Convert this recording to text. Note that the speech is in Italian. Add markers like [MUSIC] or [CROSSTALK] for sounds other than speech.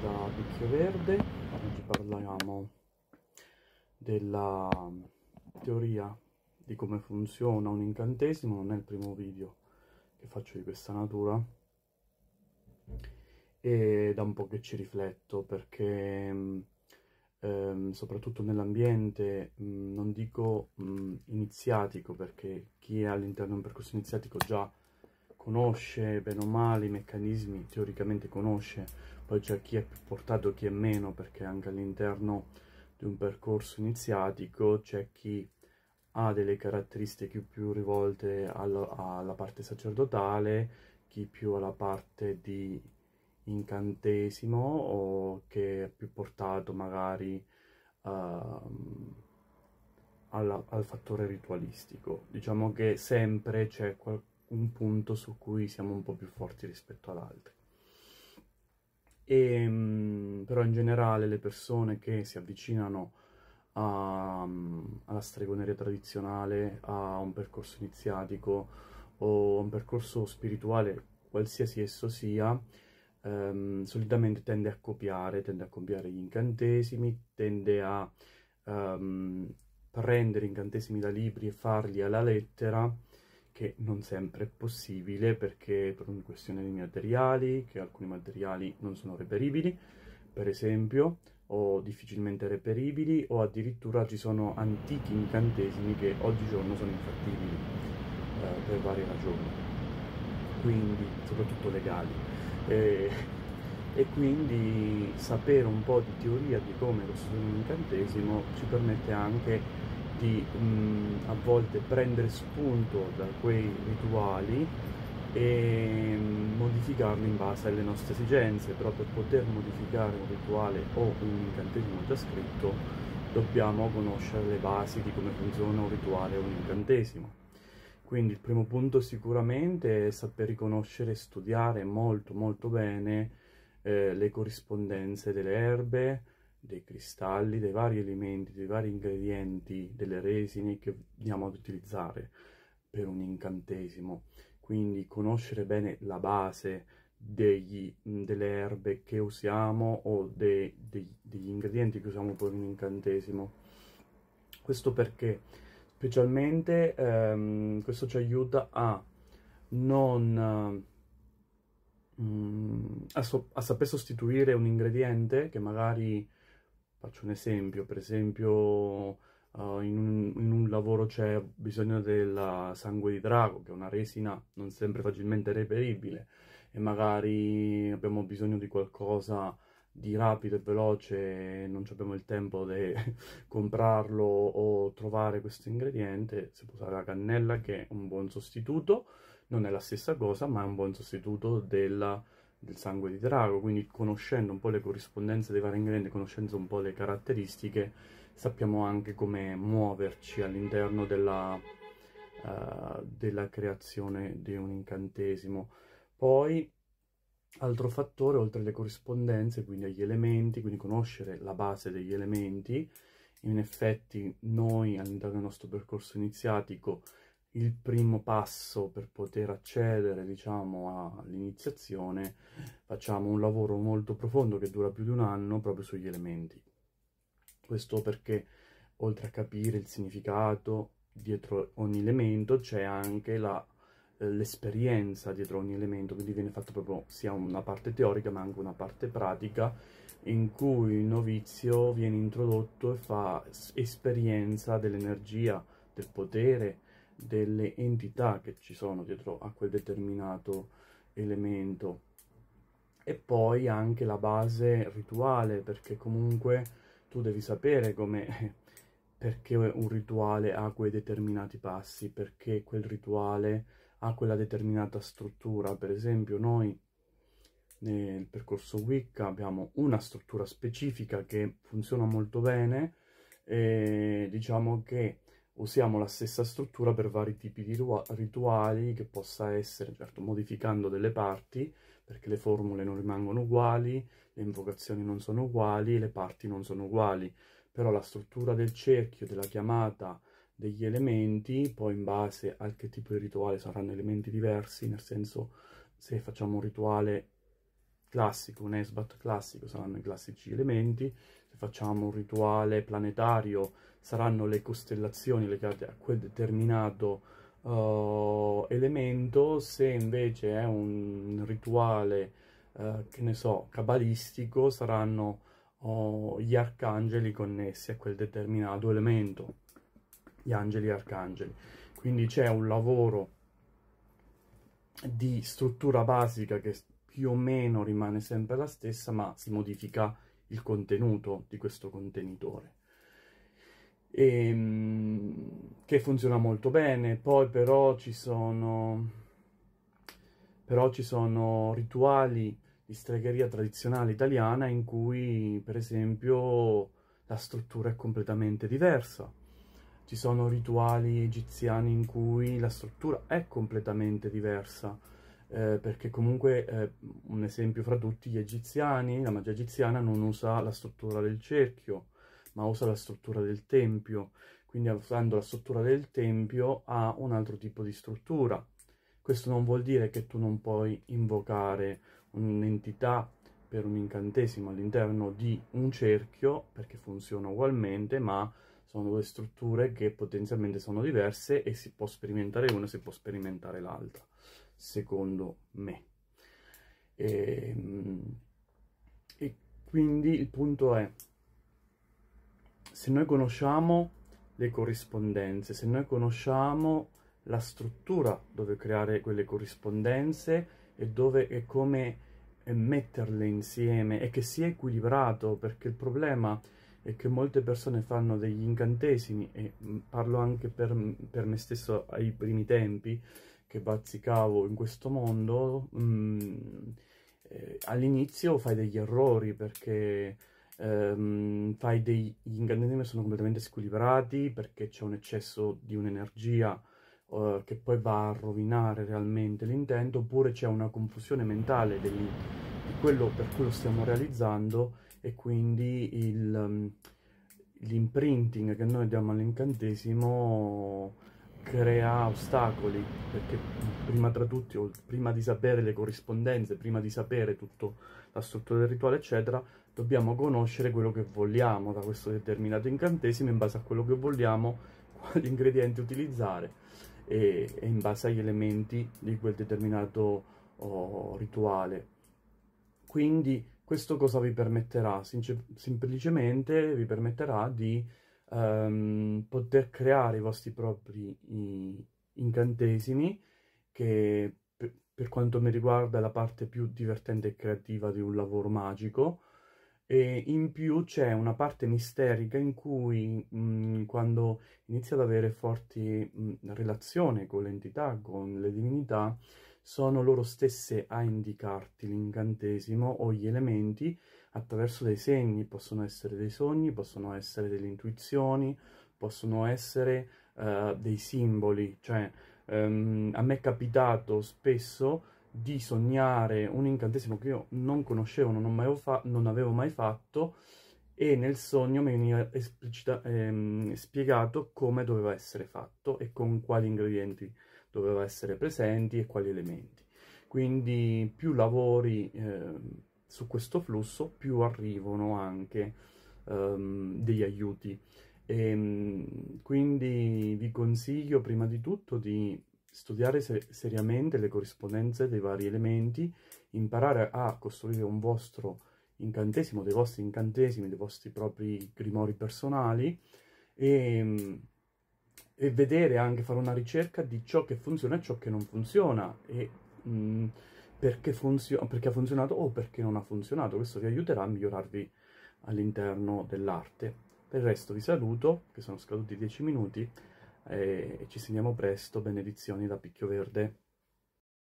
da vecchio verde oggi parliamo della teoria di come funziona un incantesimo non è il primo video che faccio di questa natura e da un po' che ci rifletto perché mm, ehm, soprattutto nell'ambiente mm, non dico mh, mm, iniziatico perché chi è all'interno di un percorso iniziatico già conosce bene o male i meccanismi, teoricamente conosce poi c'è chi è più portato chi è meno perché anche all'interno di un percorso iniziatico c'è chi ha delle caratteristiche più rivolte alla, alla parte sacerdotale chi più alla parte di incantesimo o che è più portato magari uh, alla, al fattore ritualistico diciamo che sempre c'è un punto su cui siamo un po' più forti rispetto ad altri e, ehm, però in generale le persone che si avvicinano a, mm, alla stregoneria tradizionale, a un percorso iniziatico o a un percorso spirituale, qualsiasi esso sia, ehm, solitamente tende a copiare, tende a copiare gli incantesimi, tende a ehm, prendere incantesimi da libri e farli alla lettera che non sempre è possibile perché per una questione di materiali, che alcuni materiali non sono reperibili, per esempio, o difficilmente reperibili, o addirittura ci sono antichi incantesimi che oggigiorno sono infattibili eh, per varie ragioni, quindi soprattutto legali. E, e quindi sapere un po' di teoria di come costruire un incantesimo ci permette anche di mh, a volte prendere spunto da quei rituali e mh, modificarli in base alle nostre esigenze, però per poter modificare un rituale o un incantesimo già scritto dobbiamo conoscere le basi di come funziona un rituale o un incantesimo. Quindi il primo punto sicuramente è saper riconoscere e studiare molto molto bene eh, le corrispondenze delle erbe, dei cristalli, dei vari elementi, dei vari ingredienti, delle resine che andiamo ad utilizzare per un incantesimo. Quindi conoscere bene la base degli, delle erbe che usiamo o de, de, degli ingredienti che usiamo per un incantesimo. Questo perché specialmente ehm, questo ci aiuta a non... A, so a, saper sostituire un ingrediente che magari Faccio un esempio, per esempio uh, in, un, in, un, lavoro c'è bisogno del sangue di drago, che è una resina non sempre facilmente reperibile, e magari abbiamo bisogno di qualcosa di rapido e veloce, e non abbiamo il tempo di [LAUGHS] comprarlo o trovare questo ingrediente, si può usare la cannella che è un buon sostituto, non è la stessa cosa ma è un buon sostituto della del sangue di drago, quindi conoscendo un po' le corrispondenze dei vari ingredienti, conoscendo un po' le caratteristiche, sappiamo anche come muoverci all'interno della, uh, della creazione di un incantesimo. Poi, altro fattore, oltre alle corrispondenze, quindi agli elementi, quindi conoscere la base degli elementi, in effetti noi all'interno del nostro percorso iniziatico il primo passo per poter accedere, diciamo, all'iniziazione, facciamo un lavoro molto profondo che dura più di un anno proprio sugli elementi. Questo perché, oltre a capire il significato dietro ogni elemento, c'è anche eh, l'esperienza dietro ogni elemento, quindi viene fatta proprio sia una parte teorica ma anche una parte pratica in cui il novizio viene introdotto e fa esperienza dell'energia, del potere, delle entità che ci sono dietro a quel determinato elemento e poi anche la base rituale perché comunque tu devi sapere come [LAUGHS] perché un rituale ha quei determinati passi perché quel rituale ha quella determinata struttura per esempio noi nel percorso Wicca abbiamo una struttura specifica che funziona molto bene e diciamo che usiamo la stessa struttura per vari tipi di rituali che possa essere, certo, modificando delle parti, perché le formule non rimangono uguali, le invocazioni non sono uguali, le parti non sono uguali, però la struttura del cerchio, della chiamata, degli elementi, poi in base al che tipo di rituale saranno elementi diversi, nel senso se facciamo un rituale classico, un esbat classico saranno i classici elementi, se facciamo un rituale planetario saranno le costellazioni legate a quel determinato uh, elemento, se invece è un rituale, uh, che ne so, cabalistico saranno oh, gli arcangeli connessi a quel determinato elemento, gli angeli e arcangeli. Quindi c'è un lavoro di struttura basica che più o meno rimane sempre la stessa, ma si modifica il contenuto di questo contenitore. E, ehm, che funziona molto bene, poi però ci sono, però ci sono rituali di stregheria tradizionale italiana in cui per esempio la struttura è completamente diversa. Ci sono rituali egiziani in cui la struttura è completamente diversa eh, perché comunque eh, un esempio fra tutti gli egiziani, la magia egiziana non usa la struttura del cerchio, ma usa la struttura del tempio, quindi usando la struttura del tempio ha un altro tipo di struttura. Questo non vuol dire che tu non puoi invocare un'entità per un incantesimo all'interno di un cerchio, perché funziona ugualmente, ma sono due strutture che potenzialmente sono diverse e si può sperimentare una e si può sperimentare l'altra secondo me. E, ehm, e quindi il punto è, se noi conosciamo le corrispondenze, se noi conosciamo la struttura dove creare quelle corrispondenze e dove e come eh, metterle insieme e che sia equilibrato perché il problema è che molte persone fanno degli incantesimi e mm, parlo anche per, per me stesso ai primi tempi che bazzicavo in questo mondo, mh, mm, eh, all'inizio fai degli errori perché ehm, fai dei, gli incantesimi sono completamente squilibrati perché c'è un eccesso di un'energia eh, che poi va a rovinare realmente l'intento, oppure c'è una confusione mentale degli, di quello per cui lo stiamo realizzando e quindi il, mm, l'imprinting che noi diamo all'incantesimo crea ostacoli, perché prima tra tutti, prima di sapere le corrispondenze, prima di sapere tutta la struttura del rituale, eccetera, dobbiamo conoscere quello che vogliamo da questo determinato incantesimo in base a quello che vogliamo, [LAUGHS] quali ingredienti utilizzare e, e in base agli elementi di quel determinato oh, rituale. Quindi questo cosa vi permetterà? Sincer semplicemente vi permetterà di um, poter creare i vostri propri incantesimi che per, per, quanto mi riguarda è la parte più divertente e creativa di un lavoro magico e in più c'è una parte misterica in cui mh, quando inizia ad avere forti mh, relazioni con l'entità, con le divinità, sono loro stesse a indicarti l'incantesimo o gli elementi attraverso dei segni, possono essere dei sogni, possono essere delle intuizioni, possono essere uh, dei simboli, cioè um, a me è capitato spesso di sognare un incantesimo che io non conoscevo, non, mai non avevo mai fatto e nel sogno mi veniva esplicita, ehm, spiegato come doveva essere fatto e con quali ingredienti doveva essere presenti e quali elementi. Quindi più lavori eh, su questo flusso, più arrivano anche ehm, degli aiuti. E, ehm, quindi vi consiglio prima di tutto di studiare se seriamente le corrispondenze dei vari elementi, imparare a costruire un vostro incantesimo, dei vostri incantesimi, dei vostri propri grimori personali e ehm, e vedere anche, fare una ricerca di ciò che funziona e ciò che non funziona e mh, mm, perché, funzio- perché ha funzionato o perché non ha funzionato. Questo vi aiuterà a migliorarvi all'interno dell'arte. Per il resto vi saluto, che sono scaduti 10 minuti, e ci sentiamo presto, benedizioni da Picchio Verde.